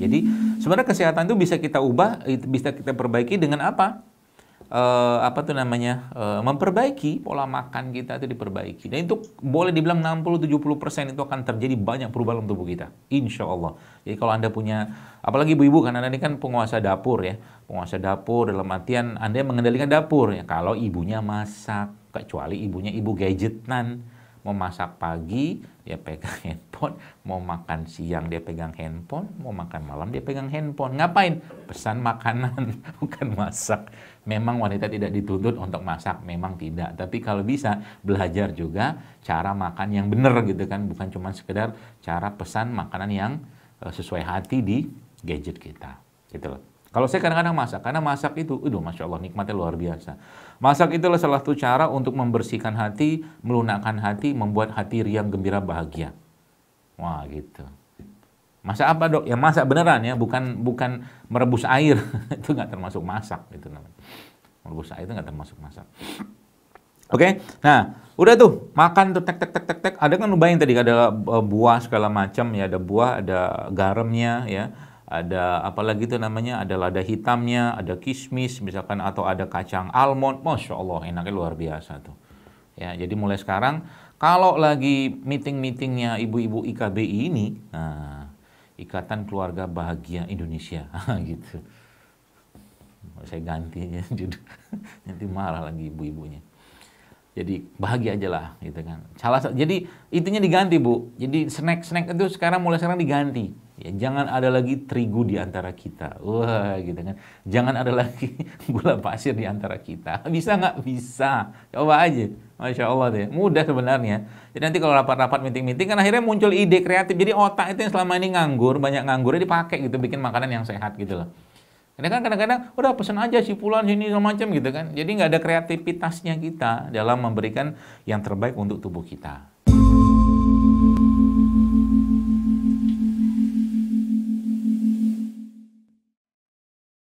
Jadi sebenarnya kesehatan itu bisa kita ubah, bisa kita perbaiki dengan apa? Uh, apa tuh namanya uh, memperbaiki pola makan kita itu diperbaiki dan itu boleh dibilang 60-70% itu akan terjadi banyak perubahan dalam tubuh kita insya Allah jadi kalau anda punya apalagi ibu-ibu kan anda ini kan penguasa dapur ya penguasa dapur dalam artian anda yang mengendalikan dapur ya kalau ibunya masak kecuali ibunya ibu gadgetan mau masak pagi dia pegang handphone, mau makan siang dia pegang handphone, mau makan malam dia pegang handphone. Ngapain? Pesan makanan, bukan masak. Memang wanita tidak dituntut untuk masak, memang tidak. Tapi kalau bisa belajar juga cara makan yang benar gitu kan, bukan cuma sekedar cara pesan makanan yang eh, sesuai hati di gadget kita. Gitu loh. Kalau saya kadang-kadang masak, karena masak itu, aduh Masya Allah nikmatnya luar biasa. Masak itu adalah salah satu cara untuk membersihkan hati, melunakkan hati, membuat hati riang, gembira, bahagia. Wah gitu. Masak apa dok? Ya masak beneran ya, bukan bukan merebus air. itu nggak termasuk masak itu namanya. Merebus air itu nggak termasuk masak. Oke, okay? nah udah tuh makan tuh tek tek tek tek tek. Ada kan lumayan tadi ada eh, buah segala macam ya, ada buah, ada garamnya ya ada apalagi itu namanya ada lada hitamnya, ada kismis misalkan atau ada kacang almond, masya Allah enaknya luar biasa tuh. Ya, jadi mulai sekarang kalau lagi meeting-meetingnya ibu-ibu IKBI ini, nah, Ikatan Keluarga Bahagia Indonesia gitu. Saya ganti ya, judul. Nanti marah lagi ibu-ibunya. Jadi bahagia aja lah gitu kan. Salah jadi itunya diganti, Bu. Jadi snack-snack itu sekarang mulai sekarang diganti Ya, jangan ada lagi terigu di antara kita. Wah, gitu kan. Jangan ada lagi gula pasir di antara kita. Bisa nggak? Bisa. Coba aja. Masya Allah deh. Mudah sebenarnya. Jadi nanti kalau rapat-rapat meeting-meeting kan akhirnya muncul ide kreatif. Jadi otak itu yang selama ini nganggur, banyak nganggur jadi pakai gitu. Bikin makanan yang sehat gitu loh. Karena kan kadang-kadang udah pesen aja si pulan sini macam gitu kan. Jadi nggak ada kreativitasnya kita dalam memberikan yang terbaik untuk tubuh kita.